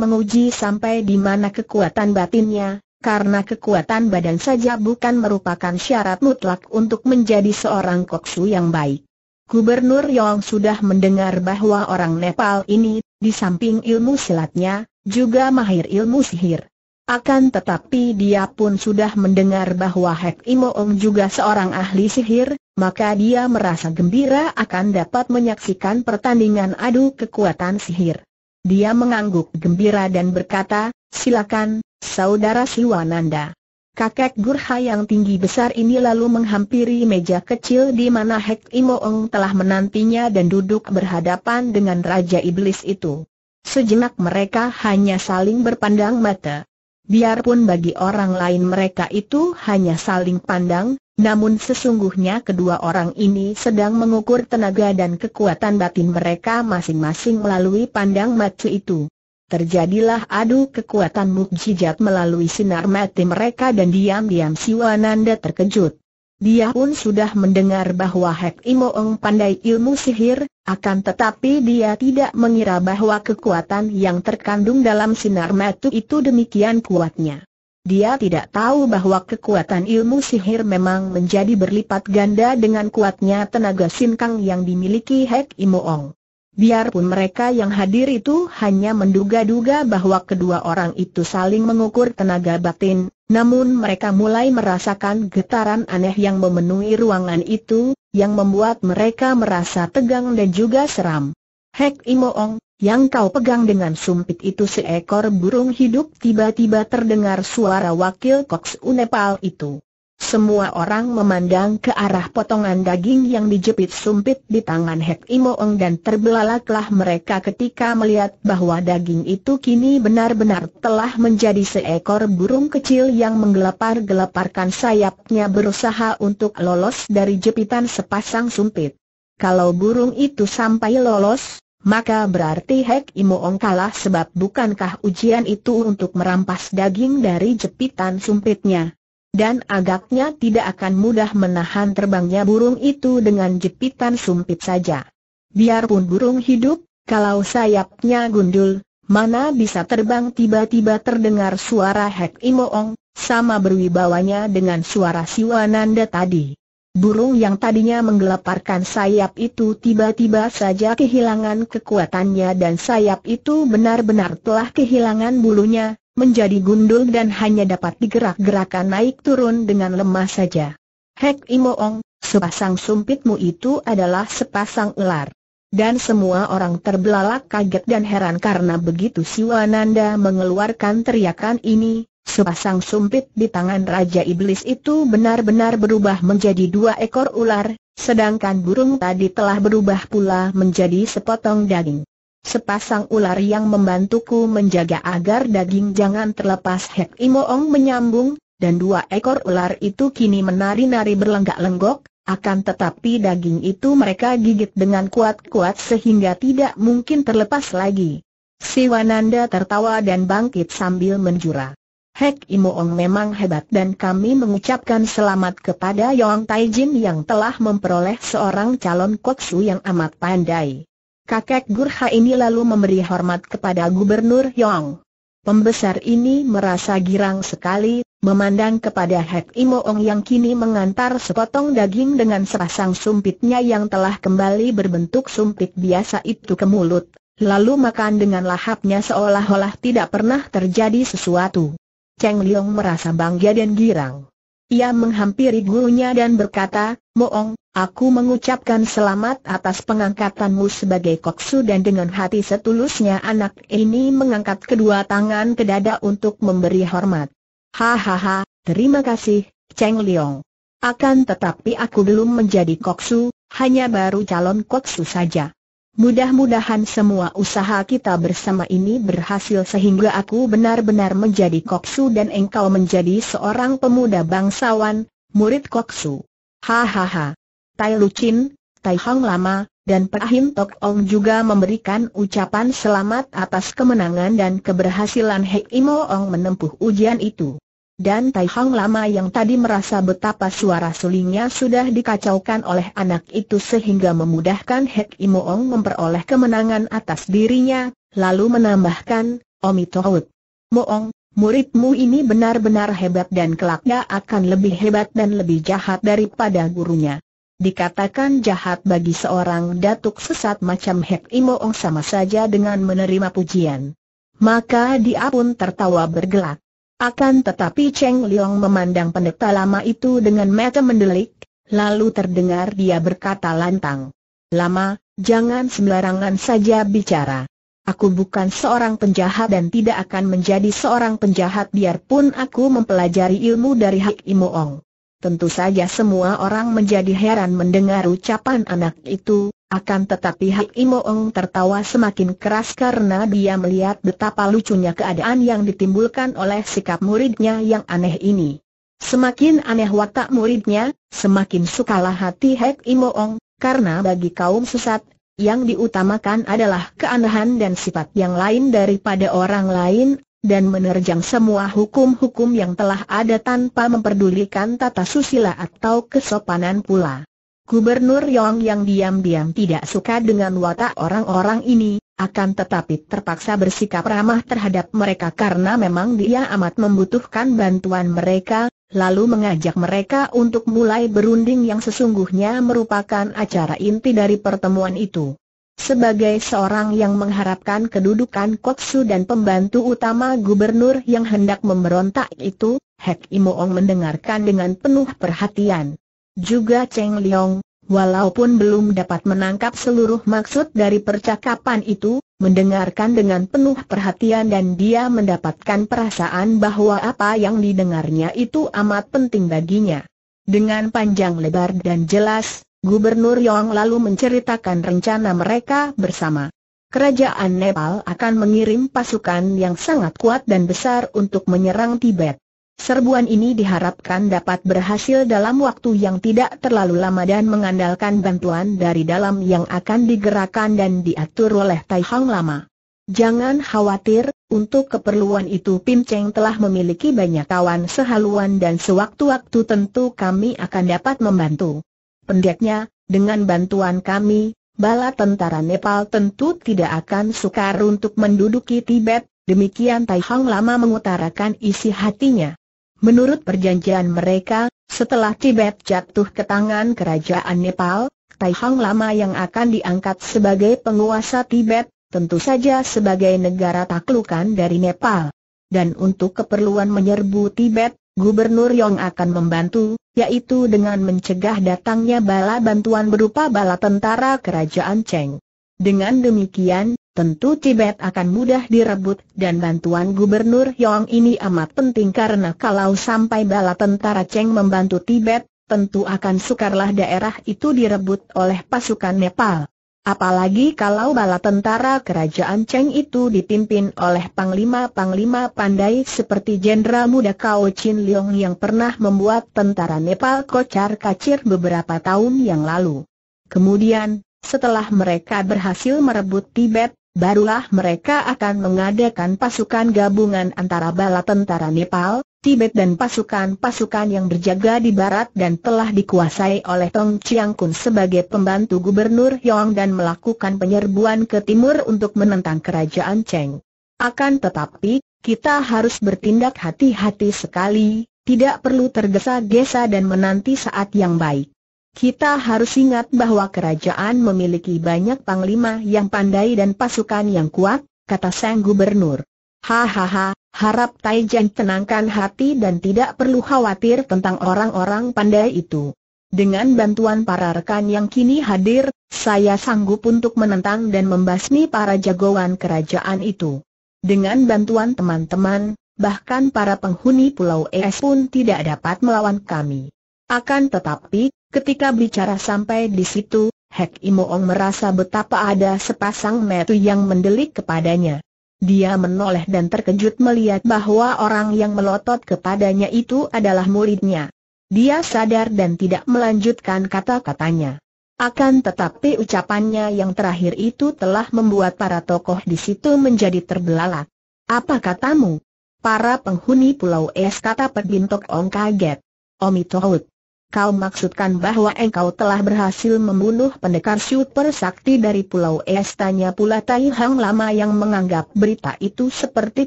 menguji sampai di mana kekuatan batinnya, karena kekuatan badan saja bukan merupakan syarat mutlak untuk menjadi seorang koksu yang baik. Gubernur Yong sudah mendengar bahwa orang Nepal ini, di samping ilmu silatnya, juga mahir ilmu sihir. Akan tetapi dia pun sudah mendengar bahwa Hek Imoong juga seorang ahli sihir, maka dia merasa gembira akan dapat menyaksikan pertandingan adu kekuatan sihir. Dia mengangguk gembira dan berkata, silakan, saudara Siwananda. Kakek Gurha yang tinggi besar ini lalu menghampiri meja kecil di mana Hek Imoong telah menantinya dan duduk berhadapan dengan Raja Iblis itu. Sejenak mereka hanya saling berpandang mata. Biarpun bagi orang lain mereka itu hanya saling pandang, namun sesungguhnya kedua orang ini sedang mengukur tenaga dan kekuatan batin mereka masing-masing melalui pandang mata itu. Terjadilah adu kekuatan mukjizat melalui sinar mati mereka dan diam-diam Siwananda terkejut. Dia pun sudah mendengar bahwa Hek Imoong pandai ilmu sihir, akan tetapi dia tidak mengira bahwa kekuatan yang terkandung dalam sinar metu itu demikian kuatnya. Dia tidak tahu bahwa kekuatan ilmu sihir memang menjadi berlipat ganda dengan kuatnya tenaga sinkang yang dimiliki Hek Imoong. Biarpun mereka yang hadir itu hanya menduga-duga bahwa kedua orang itu saling mengukur tenaga batin, namun mereka mulai merasakan getaran aneh yang memenuhi ruangan itu, yang membuat mereka merasa tegang dan juga seram. Hek Imoong, yang kau pegang dengan sumpit itu seekor burung hidup tiba-tiba terdengar suara wakil Koks Unepal itu. Semua orang memandang ke arah potongan daging yang dijepit sumpit di tangan Hek Imoong dan terbelalaklah mereka ketika melihat bahwa daging itu kini benar-benar telah menjadi seekor burung kecil yang menggelapar-gelaparkan sayapnya berusaha untuk lolos dari jepitan sepasang sumpit. Kalau burung itu sampai lolos, maka berarti Hek Imoong kalah sebab bukankah ujian itu untuk merampas daging dari jepitan sumpitnya? dan agaknya tidak akan mudah menahan terbangnya burung itu dengan jepitan sumpit saja. Biarpun burung hidup, kalau sayapnya gundul, mana bisa terbang tiba-tiba terdengar suara Hek Imoong, sama berwibawanya dengan suara Siwananda tadi. Burung yang tadinya menggelaparkan sayap itu tiba-tiba saja kehilangan kekuatannya dan sayap itu benar-benar telah kehilangan bulunya, menjadi gundul dan hanya dapat digerak-gerakan naik turun dengan lemah saja. Hek Imoong, sepasang sumpitmu itu adalah sepasang ular. Dan semua orang terbelalak kaget dan heran karena begitu Siwananda mengeluarkan teriakan ini, sepasang sumpit di tangan Raja Iblis itu benar-benar berubah menjadi dua ekor ular, sedangkan burung tadi telah berubah pula menjadi sepotong daging. Sepasang ular yang membantuku menjaga agar daging jangan terlepas Hek Imoong menyambung, dan dua ekor ular itu kini menari-nari berlenggak-lenggok, akan tetapi daging itu mereka gigit dengan kuat-kuat sehingga tidak mungkin terlepas lagi. Siwananda tertawa dan bangkit sambil menjura. Hek Imoong memang hebat dan kami mengucapkan selamat kepada Yong Taijin yang telah memperoleh seorang calon koksu yang amat pandai. Kakek Gurha ini lalu memberi hormat kepada Gubernur Yong. Pembesar ini merasa girang sekali, memandang kepada Hek Imoong yang kini mengantar sepotong daging dengan sepasang sumpitnya yang telah kembali berbentuk sumpit biasa itu ke mulut, lalu makan dengan lahapnya seolah-olah tidak pernah terjadi sesuatu. Cheng Liong merasa bangga dan girang. Ia menghampiri gurunya dan berkata, Moong, aku mengucapkan selamat atas pengangkatanmu sebagai koksu dan dengan hati setulusnya anak ini mengangkat kedua tangan ke dada untuk memberi hormat. Hahaha, terima kasih, Cheng Liong. Akan tetapi aku belum menjadi koksu, hanya baru calon koksu saja. Mudah-mudahan semua usaha kita bersama ini berhasil sehingga aku benar-benar menjadi koksu dan engkau menjadi seorang pemuda bangsawan, murid koksu. Hahaha. Tai Lucin, Tai Hong Lama, dan Perahim Tok Ong juga memberikan ucapan selamat atas kemenangan dan keberhasilan Hei Imo Ong menempuh ujian itu. Dan Tai Hang lama yang tadi merasa betapa suara sulingnya sudah dikacaukan oleh anak itu sehingga memudahkan Hek Imoong memperoleh kemenangan atas dirinya, lalu menambahkan, Omi Tohut. Moong, muridmu ini benar-benar hebat dan kelaknya akan lebih hebat dan lebih jahat daripada gurunya. Dikatakan jahat bagi seorang datuk sesat macam Hek Imoong sama saja dengan menerima pujian. Maka dia pun tertawa bergelak. Akan tetapi Cheng Liang memandang pendeta lama itu dengan mata mendelik, lalu terdengar dia berkata lantang. Lama, jangan sembarangan saja bicara. Aku bukan seorang penjahat dan tidak akan menjadi seorang penjahat biarpun aku mempelajari ilmu dari Hak Imo Ong. Tentu saja semua orang menjadi heran mendengar ucapan anak itu, akan tetapi Hak Imoong tertawa semakin keras karena dia melihat betapa lucunya keadaan yang ditimbulkan oleh sikap muridnya yang aneh ini. Semakin aneh watak muridnya, semakin sukalah hati Hak Imoong, karena bagi kaum sesat, yang diutamakan adalah keanehan dan sifat yang lain daripada orang lain, dan menerjang semua hukum-hukum yang telah ada tanpa memperdulikan tata susila atau kesopanan pula. Gubernur Yong yang diam-diam tidak suka dengan watak orang-orang ini, akan tetapi terpaksa bersikap ramah terhadap mereka karena memang dia amat membutuhkan bantuan mereka, lalu mengajak mereka untuk mulai berunding yang sesungguhnya merupakan acara inti dari pertemuan itu. Sebagai seorang yang mengharapkan kedudukan Kotsu dan pembantu utama gubernur yang hendak memberontak itu, Hek Imoong mendengarkan dengan penuh perhatian. Juga Cheng Liong, walaupun belum dapat menangkap seluruh maksud dari percakapan itu, mendengarkan dengan penuh perhatian dan dia mendapatkan perasaan bahwa apa yang didengarnya itu amat penting baginya. Dengan panjang lebar dan jelas, Gubernur Yong lalu menceritakan rencana mereka bersama. Kerajaan Nepal akan mengirim pasukan yang sangat kuat dan besar untuk menyerang Tibet. Serbuan ini diharapkan dapat berhasil dalam waktu yang tidak terlalu lama dan mengandalkan bantuan dari dalam yang akan digerakkan dan diatur oleh Tai Hong Lama. Jangan khawatir, untuk keperluan itu Pim Cheng telah memiliki banyak kawan sehaluan dan sewaktu-waktu tentu kami akan dapat membantu. Pendeknya, dengan bantuan kami, bala tentara Nepal tentu tidak akan sukar untuk menduduki Tibet, demikian Tai Hong lama mengutarakan isi hatinya. Menurut perjanjian mereka, setelah Tibet jatuh ke tangan kerajaan Nepal, Tai Hong lama yang akan diangkat sebagai penguasa Tibet, tentu saja sebagai negara taklukan dari Nepal. Dan untuk keperluan menyerbu Tibet, Gubernur Yong akan membantu, yaitu dengan mencegah datangnya bala bantuan berupa bala tentara kerajaan Cheng. Dengan demikian, tentu Tibet akan mudah direbut dan bantuan Gubernur Yong ini amat penting karena kalau sampai bala tentara Cheng membantu Tibet, tentu akan sukarlah daerah itu direbut oleh pasukan Nepal. Apalagi kalau bala tentara kerajaan Cheng itu dipimpin oleh panglima-panglima pandai seperti Jenderal Muda Kao Chin Leong yang pernah membuat tentara Nepal kocar kacir beberapa tahun yang lalu. Kemudian, setelah mereka berhasil merebut Tibet, barulah mereka akan mengadakan pasukan gabungan antara bala tentara Nepal, Tibet dan pasukan-pasukan yang berjaga di barat dan telah dikuasai oleh Tong Chiang Kun sebagai pembantu gubernur Yong dan melakukan penyerbuan ke timur untuk menentang kerajaan Cheng. Akan tetapi, kita harus bertindak hati-hati sekali, tidak perlu tergesa-gesa dan menanti saat yang baik. Kita harus ingat bahwa kerajaan memiliki banyak panglima yang pandai dan pasukan yang kuat, kata sang gubernur. Hahaha, harap Taijan tenangkan hati dan tidak perlu khawatir tentang orang-orang pandai itu. Dengan bantuan para rekan yang kini hadir, saya sanggup untuk menentang dan membasmi para jagoan kerajaan itu. Dengan bantuan teman-teman, bahkan para penghuni Pulau Es pun tidak dapat melawan kami. Akan tetapi, ketika bicara sampai di situ, Hek Imoong merasa betapa ada sepasang metu yang mendelik kepadanya. Dia menoleh dan terkejut melihat bahwa orang yang melotot kepadanya itu adalah muridnya. Dia sadar dan tidak melanjutkan kata-katanya. Akan tetapi ucapannya yang terakhir itu telah membuat para tokoh di situ menjadi terbelalak. Apa katamu? Para penghuni Pulau Es kata pedintok Ong kaget. Omitohut. Kau maksudkan bahwa engkau telah berhasil membunuh pendekar super sakti dari Pulau Es? Tanya pula Tai Hang Lama yang menganggap berita itu seperti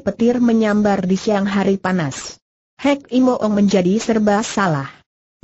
petir menyambar di siang hari panas. Hek Ong menjadi serba salah.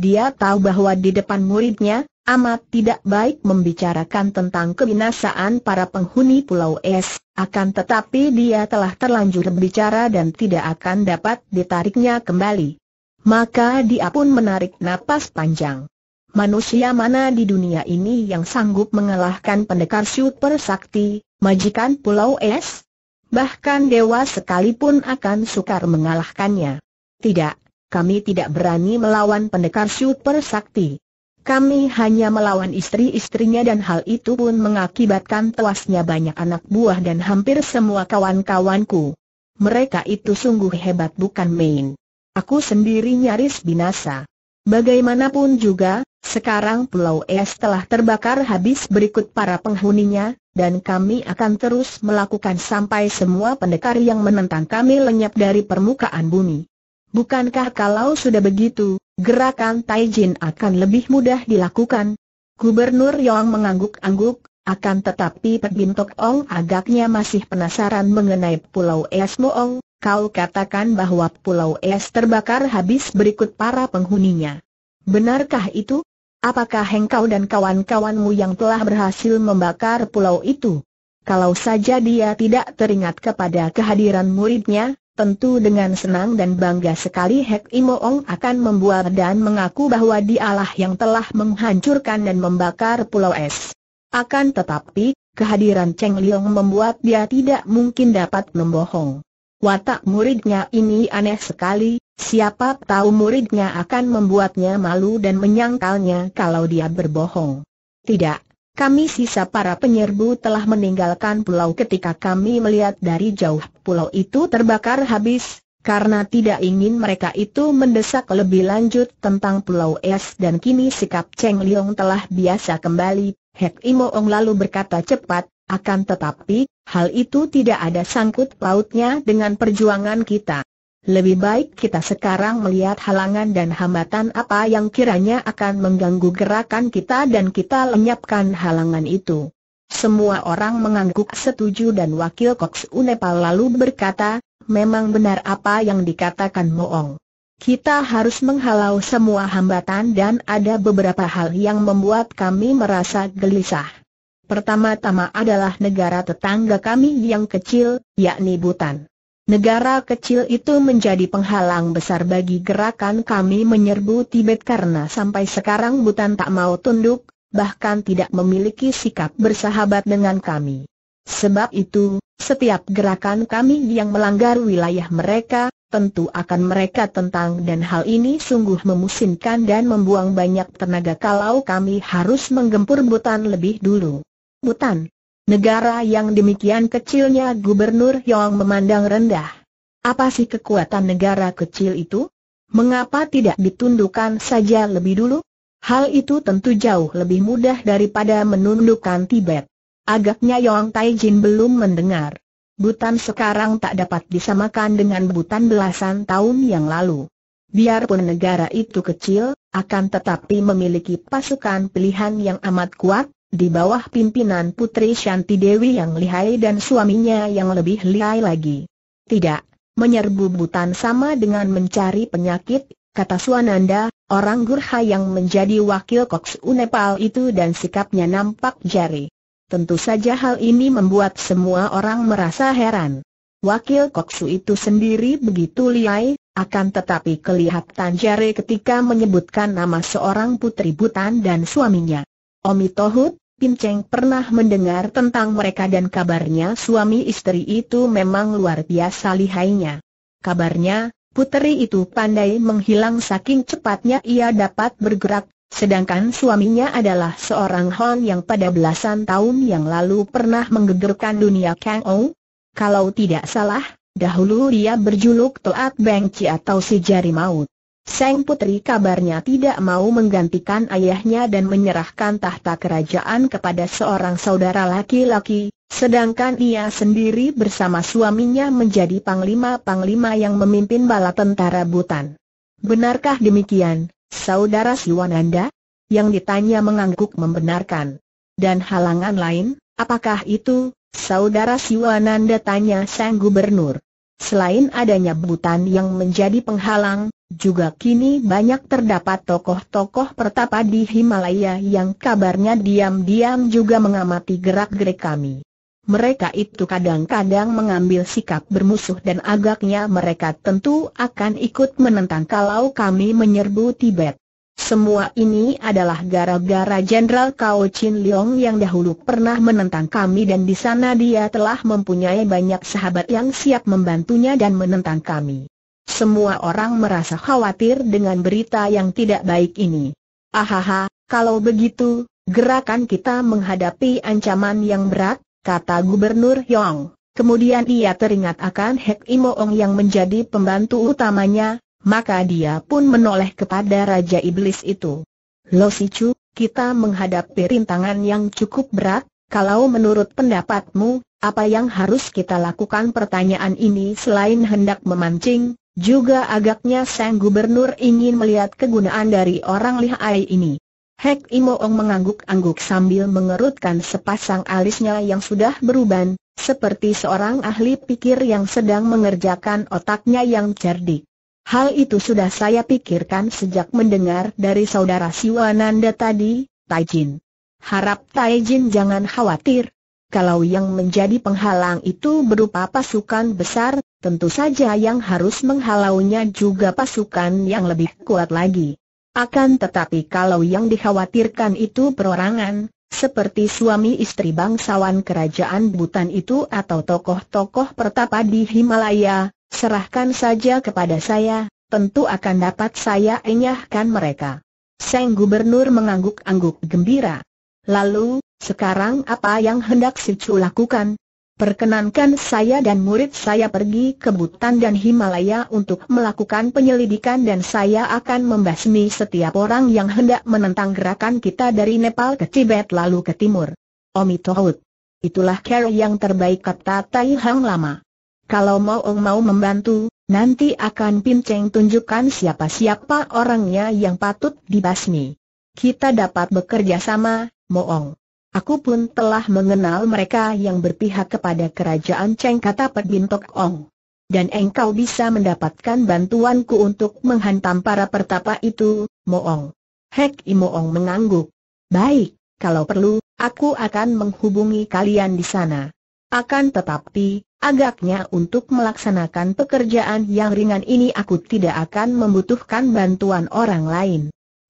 Dia tahu bahwa di depan muridnya, amat tidak baik membicarakan tentang kebinasaan para penghuni Pulau Es, akan tetapi dia telah terlanjur berbicara dan tidak akan dapat ditariknya kembali. Maka dia pun menarik napas panjang. Manusia mana di dunia ini yang sanggup mengalahkan pendekar super sakti, majikan Pulau Es? Bahkan dewa sekalipun akan sukar mengalahkannya. Tidak, kami tidak berani melawan pendekar super sakti. Kami hanya melawan istri-istrinya dan hal itu pun mengakibatkan tewasnya banyak anak buah dan hampir semua kawan-kawanku. Mereka itu sungguh hebat bukan main. Aku sendiri nyaris binasa. Bagaimanapun juga, sekarang Pulau Es telah terbakar habis berikut para penghuninya, dan kami akan terus melakukan sampai semua pendekar yang menentang kami lenyap dari permukaan bumi. Bukankah kalau sudah begitu, gerakan Taijin akan lebih mudah dilakukan? Gubernur Yong mengangguk-angguk, akan tetapi Pek Ong agaknya masih penasaran mengenai Pulau Es Moong, kau katakan bahwa Pulau Es terbakar habis berikut para penghuninya. Benarkah itu? Apakah engkau dan kawan-kawanmu yang telah berhasil membakar pulau itu? Kalau saja dia tidak teringat kepada kehadiran muridnya, tentu dengan senang dan bangga sekali Hek Imoong akan membuat dan mengaku bahwa dialah yang telah menghancurkan dan membakar pulau es. Akan tetapi, kehadiran Cheng Liong membuat dia tidak mungkin dapat membohong. Watak muridnya ini aneh sekali, siapa tahu muridnya akan membuatnya malu dan menyangkalnya kalau dia berbohong. Tidak, kami sisa para penyerbu telah meninggalkan pulau ketika kami melihat dari jauh pulau itu terbakar habis, karena tidak ingin mereka itu mendesak lebih lanjut tentang pulau es dan kini sikap Cheng Liong telah biasa kembali, Hek Imo Ong lalu berkata cepat, akan tetapi, hal itu tidak ada sangkut pautnya dengan perjuangan kita. Lebih baik kita sekarang melihat halangan dan hambatan apa yang kiranya akan mengganggu gerakan kita dan kita lenyapkan halangan itu. Semua orang mengangguk setuju dan wakil koks Unepal lalu berkata, memang benar apa yang dikatakan Moong. Kita harus menghalau semua hambatan dan ada beberapa hal yang membuat kami merasa gelisah. Pertama-tama adalah negara tetangga kami yang kecil, yakni Butan. Negara kecil itu menjadi penghalang besar bagi gerakan kami menyerbu Tibet karena sampai sekarang Butan tak mau tunduk, bahkan tidak memiliki sikap bersahabat dengan kami. Sebab itu, setiap gerakan kami yang melanggar wilayah mereka, tentu akan mereka tentang dan hal ini sungguh memusingkan dan membuang banyak tenaga kalau kami harus menggempur Butan lebih dulu. Butan, Negara yang demikian kecilnya Gubernur Yong memandang rendah. Apa sih kekuatan negara kecil itu? Mengapa tidak ditundukkan saja lebih dulu? Hal itu tentu jauh lebih mudah daripada menundukkan Tibet. Agaknya Yong Taijin belum mendengar. Butan sekarang tak dapat disamakan dengan butan belasan tahun yang lalu. Biarpun negara itu kecil, akan tetapi memiliki pasukan pilihan yang amat kuat, di bawah pimpinan Putri Shanti Dewi yang lihai dan suaminya yang lebih lihai lagi. Tidak, menyerbu butan sama dengan mencari penyakit, kata Suananda, orang Gurha yang menjadi wakil Koks Unepal itu dan sikapnya nampak jari. Tentu saja hal ini membuat semua orang merasa heran. Wakil Koksu itu sendiri begitu liai, akan tetapi kelihatan jare ketika menyebutkan nama seorang putri Butan dan suaminya. Omi Tohut, Pinceng pernah mendengar tentang mereka dan kabarnya suami istri itu memang luar biasa lihainya. Kabarnya, puteri itu pandai menghilang saking cepatnya ia dapat bergerak, sedangkan suaminya adalah seorang Hon yang pada belasan tahun yang lalu pernah menggegerkan dunia Kang Ou. Kalau tidak salah, dahulu ia berjuluk Toat Chi atau si jari maut. Seng Putri kabarnya tidak mau menggantikan ayahnya dan menyerahkan tahta kerajaan kepada seorang saudara laki-laki, sedangkan ia sendiri bersama suaminya menjadi panglima-panglima yang memimpin bala tentara Butan. Benarkah demikian, saudara Siwananda? Yang ditanya mengangguk membenarkan. Dan halangan lain, apakah itu, saudara Siwananda tanya sang gubernur. Selain adanya Butan yang menjadi penghalang, juga kini banyak terdapat tokoh-tokoh pertapa di Himalaya yang kabarnya diam-diam juga mengamati gerak-gerik kami. Mereka itu kadang-kadang mengambil sikap bermusuh dan agaknya mereka tentu akan ikut menentang kalau kami menyerbu Tibet. Semua ini adalah gara-gara Jenderal Cao Chin Leong yang dahulu pernah menentang kami dan di sana dia telah mempunyai banyak sahabat yang siap membantunya dan menentang kami. Semua orang merasa khawatir dengan berita yang tidak baik ini. Ahaha, kalau begitu, gerakan kita menghadapi ancaman yang berat, kata Gubernur Yong. Kemudian ia teringat akan Hek Imoong yang menjadi pembantu utamanya, maka dia pun menoleh kepada Raja Iblis itu. Lo Sicu, kita menghadapi rintangan yang cukup berat, kalau menurut pendapatmu, apa yang harus kita lakukan pertanyaan ini selain hendak memancing, juga agaknya Sang Gubernur ingin melihat kegunaan dari orang lihai ini. Hek Imoong mengangguk-angguk sambil mengerutkan sepasang alisnya yang sudah beruban, seperti seorang ahli pikir yang sedang mengerjakan otaknya yang cerdik. Hal itu sudah saya pikirkan sejak mendengar dari saudara Siwananda tadi, Taijin. Harap Taijin jangan khawatir, kalau yang menjadi penghalang itu berupa pasukan besar, tentu saja yang harus menghalaunya juga pasukan yang lebih kuat lagi. Akan tetapi kalau yang dikhawatirkan itu perorangan, seperti suami istri bangsawan kerajaan Butan itu atau tokoh-tokoh pertapa di Himalaya, serahkan saja kepada saya, tentu akan dapat saya enyahkan mereka. Sang Gubernur mengangguk-angguk gembira. Lalu, sekarang apa yang hendak si Chu lakukan? Perkenankan saya dan murid saya pergi ke Butan dan Himalaya untuk melakukan penyelidikan dan saya akan membasmi setiap orang yang hendak menentang gerakan kita dari Nepal ke Tibet lalu ke timur. Omitohut. Itulah cara yang terbaik kata Tai Hang Lama. Kalau mau Ong mau membantu, nanti akan Pinceng tunjukkan siapa-siapa orangnya yang patut dibasmi. Kita dapat bekerja sama, Moong. Aku pun telah mengenal mereka yang berpihak kepada kerajaan Cheng kata Pek Bin Ong. Dan engkau bisa mendapatkan bantuanku untuk menghantam para pertapa itu, Moong. Hek Imoong mengangguk. Baik, kalau perlu, aku akan menghubungi kalian di sana. Akan tetapi, agaknya untuk melaksanakan pekerjaan yang ringan ini aku tidak akan membutuhkan bantuan orang lain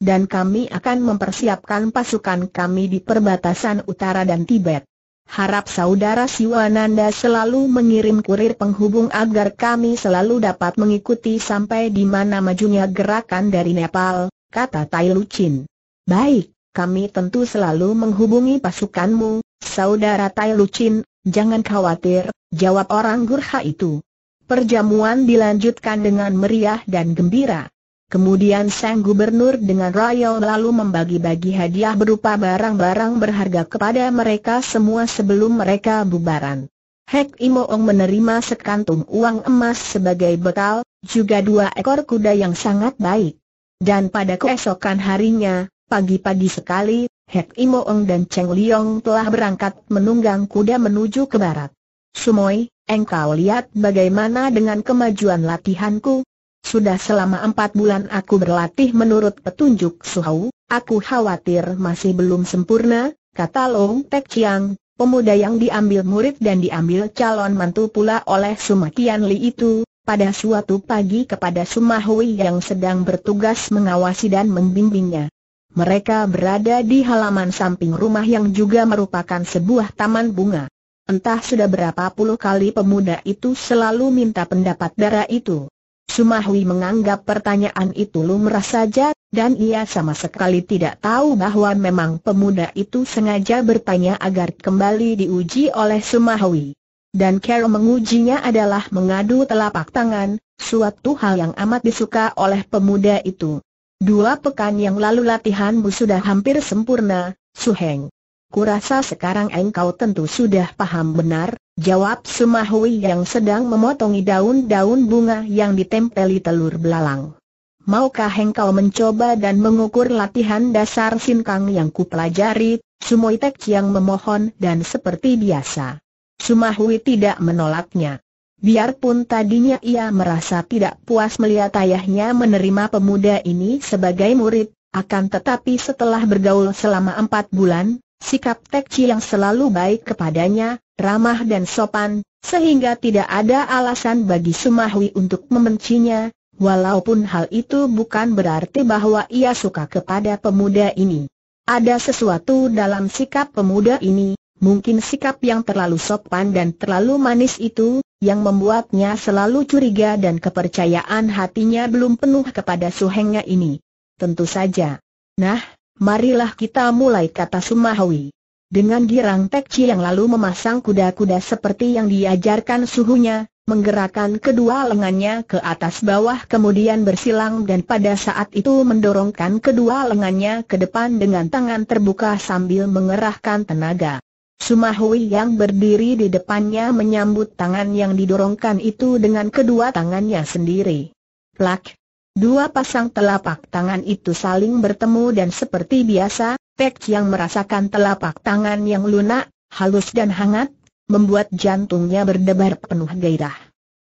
dan kami akan mempersiapkan pasukan kami di perbatasan utara dan Tibet. Harap saudara Siwananda selalu mengirim kurir penghubung agar kami selalu dapat mengikuti sampai di mana majunya gerakan dari Nepal, kata Tai Luchin. Baik, kami tentu selalu menghubungi pasukanmu, saudara Tai Luchin, jangan khawatir, jawab orang gurha itu. Perjamuan dilanjutkan dengan meriah dan gembira. Kemudian sang gubernur dengan royal lalu membagi-bagi hadiah berupa barang-barang berharga kepada mereka semua sebelum mereka bubaran. Hek Imoong menerima sekantung uang emas sebagai bekal, juga dua ekor kuda yang sangat baik. Dan pada keesokan harinya, pagi-pagi sekali, Hek Imoong dan Cheng Liong telah berangkat menunggang kuda menuju ke barat. Sumoi, engkau lihat bagaimana dengan kemajuan latihanku, sudah selama empat bulan aku berlatih menurut petunjuk Suhau, aku khawatir masih belum sempurna, kata Long Tek Chiang, pemuda yang diambil murid dan diambil calon mantu pula oleh Kian Li itu, pada suatu pagi kepada Suma Hui yang sedang bertugas mengawasi dan membimbingnya. Mereka berada di halaman samping rumah yang juga merupakan sebuah taman bunga. Entah sudah berapa puluh kali pemuda itu selalu minta pendapat darah itu. Sumahwi menganggap pertanyaan itu lumrah saja, dan ia sama sekali tidak tahu bahwa memang pemuda itu sengaja bertanya agar kembali diuji oleh Sumahwi. Dan Carol mengujinya adalah mengadu telapak tangan, suatu hal yang amat disuka oleh pemuda itu. Dua pekan yang lalu latihanmu sudah hampir sempurna, Suheng. Kurasa sekarang engkau tentu sudah paham benar, Jawab Sumahui yang sedang memotongi daun-daun bunga yang ditempeli telur belalang. Maukah engkau mencoba dan mengukur latihan dasar sinkang yang kupelajari, Sumoitek yang memohon dan seperti biasa. Sumahui tidak menolaknya. Biarpun tadinya ia merasa tidak puas melihat ayahnya menerima pemuda ini sebagai murid, akan tetapi setelah bergaul selama empat bulan, Sikap Chi yang selalu baik kepadanya, ramah dan sopan, sehingga tidak ada alasan bagi Sumahwi untuk membencinya, walaupun hal itu bukan berarti bahwa ia suka kepada pemuda ini. Ada sesuatu dalam sikap pemuda ini, mungkin sikap yang terlalu sopan dan terlalu manis itu, yang membuatnya selalu curiga dan kepercayaan hatinya belum penuh kepada suhengnya ini. Tentu saja. Nah, Marilah kita mulai kata Sumahawi. Dengan girang Tekci yang lalu memasang kuda-kuda seperti yang diajarkan suhunya, menggerakkan kedua lengannya ke atas bawah kemudian bersilang dan pada saat itu mendorongkan kedua lengannya ke depan dengan tangan terbuka sambil mengerahkan tenaga. Sumahui yang berdiri di depannya menyambut tangan yang didorongkan itu dengan kedua tangannya sendiri. Plak, Dua pasang telapak tangan itu saling bertemu dan seperti biasa, Pek yang merasakan telapak tangan yang lunak, halus dan hangat, membuat jantungnya berdebar penuh gairah.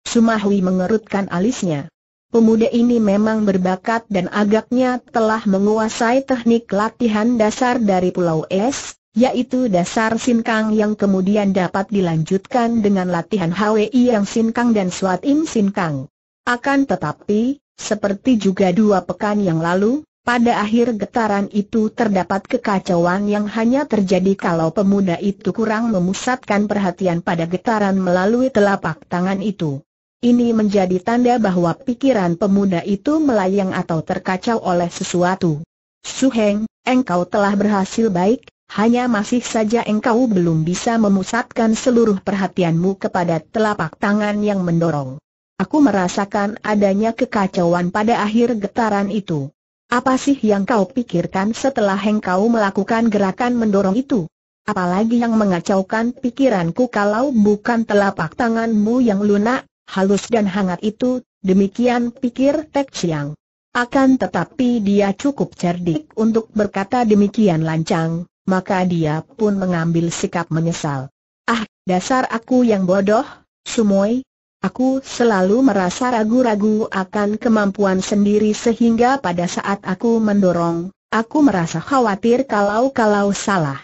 Sumahwi mengerutkan alisnya. Pemuda ini memang berbakat dan agaknya telah menguasai teknik latihan dasar dari Pulau Es, yaitu dasar sinkang yang kemudian dapat dilanjutkan dengan latihan HWI yang sinkang dan swat im sinkang. Akan tetapi, seperti juga dua pekan yang lalu, pada akhir getaran itu terdapat kekacauan yang hanya terjadi kalau pemuda itu kurang memusatkan perhatian pada getaran melalui telapak tangan itu. Ini menjadi tanda bahwa pikiran pemuda itu melayang atau terkacau oleh sesuatu. Suheng, engkau telah berhasil baik, hanya masih saja engkau belum bisa memusatkan seluruh perhatianmu kepada telapak tangan yang mendorong. Aku merasakan adanya kekacauan pada akhir getaran itu. Apa sih yang kau pikirkan setelah engkau melakukan gerakan mendorong itu? Apalagi yang mengacaukan pikiranku kalau bukan telapak tanganmu yang lunak, halus dan hangat itu, demikian pikir Tek Chiang. Akan tetapi dia cukup cerdik untuk berkata demikian lancang, maka dia pun mengambil sikap menyesal. Ah, dasar aku yang bodoh, Sumoy, Aku selalu merasa ragu-ragu akan kemampuan sendiri sehingga pada saat aku mendorong, aku merasa khawatir kalau-kalau salah.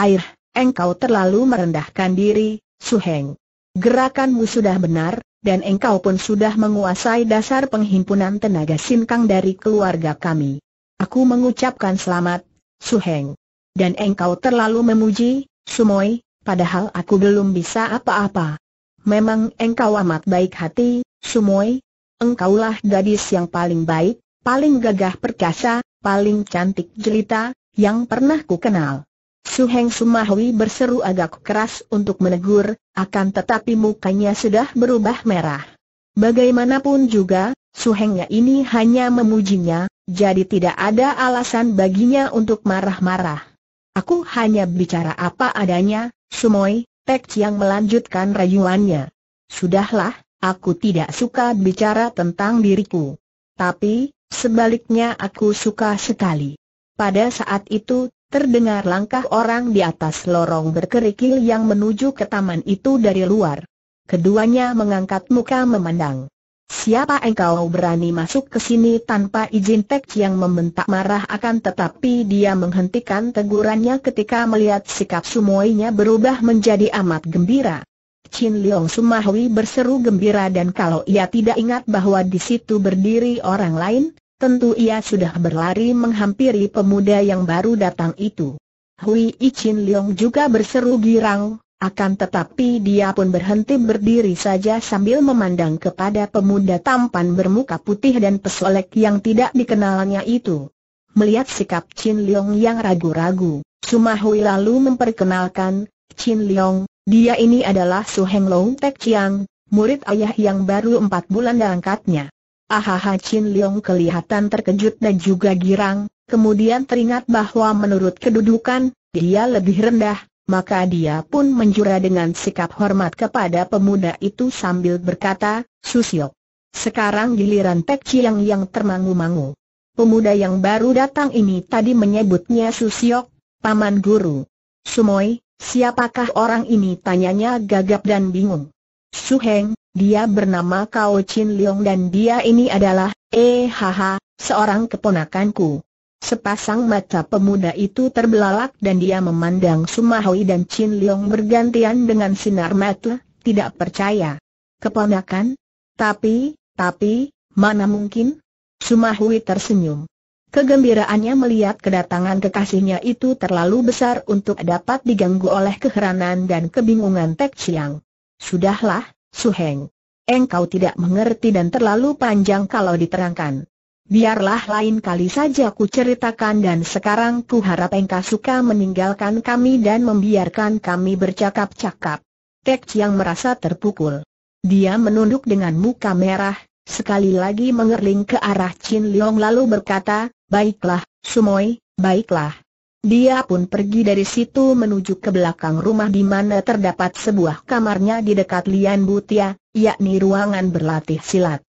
Air, engkau terlalu merendahkan diri, Suheng. Gerakanmu sudah benar, dan engkau pun sudah menguasai dasar penghimpunan tenaga sinkang dari keluarga kami. Aku mengucapkan selamat, Suheng. Dan engkau terlalu memuji, Sumoi, padahal aku belum bisa apa-apa. Memang engkau amat baik hati, Sumoy. Engkaulah gadis yang paling baik, paling gagah perkasa, paling cantik jelita, yang pernah ku kenal. Suheng Sumahwi berseru agak keras untuk menegur, akan tetapi mukanya sudah berubah merah. Bagaimanapun juga, Suhengnya ini hanya memujinya, jadi tidak ada alasan baginya untuk marah-marah. Aku hanya bicara apa adanya, Sumoy, Pek Chiang melanjutkan rayuannya. Sudahlah, aku tidak suka bicara tentang diriku. Tapi, sebaliknya aku suka sekali. Pada saat itu, terdengar langkah orang di atas lorong berkerikil yang menuju ke taman itu dari luar. Keduanya mengangkat muka memandang. Siapa engkau berani masuk ke sini tanpa izin Tek yang membentak marah akan tetapi dia menghentikan tegurannya ketika melihat sikap Sumoinya berubah menjadi amat gembira. Chin Leong Sumahui berseru gembira dan kalau ia tidak ingat bahwa di situ berdiri orang lain, tentu ia sudah berlari menghampiri pemuda yang baru datang itu. Hui I Chin Leong juga berseru girang, akan tetapi dia pun berhenti berdiri saja sambil memandang kepada pemuda tampan bermuka putih dan pesolek yang tidak dikenalnya itu. Melihat sikap Chin Leong yang ragu-ragu, Sumahui lalu memperkenalkan, Chin Leong, dia ini adalah Su Heng Long Tek Chiang, murid ayah yang baru empat bulan diangkatnya. Ahaha Chin Leong kelihatan terkejut dan juga girang, kemudian teringat bahwa menurut kedudukan, dia lebih rendah, maka dia pun menjura dengan sikap hormat kepada pemuda itu sambil berkata, Susiok. Sekarang giliran Pek Chiang yang termangu-mangu. Pemuda yang baru datang ini tadi menyebutnya Susiok, Paman Guru. Sumoi, siapakah orang ini? Tanyanya gagap dan bingung. Suheng, dia bernama Kao Chin Leong dan dia ini adalah, eh haha, seorang keponakanku. Sepasang mata pemuda itu terbelalak dan dia memandang Sumahui dan Chin Leong bergantian dengan sinar mata, tidak percaya. Keponakan? Tapi, tapi, mana mungkin? Sumahui tersenyum. Kegembiraannya melihat kedatangan kekasihnya itu terlalu besar untuk dapat diganggu oleh keheranan dan kebingungan Tek Chiang. Sudahlah, Suheng. Engkau tidak mengerti dan terlalu panjang kalau diterangkan. Biarlah lain kali saja ku ceritakan dan sekarang ku harap engkau suka meninggalkan kami dan membiarkan kami bercakap-cakap. Tek yang merasa terpukul. Dia menunduk dengan muka merah, sekali lagi mengerling ke arah Chin Leong lalu berkata, Baiklah, Sumoy, baiklah. Dia pun pergi dari situ menuju ke belakang rumah di mana terdapat sebuah kamarnya di dekat Lian Butia, yakni ruangan berlatih silat.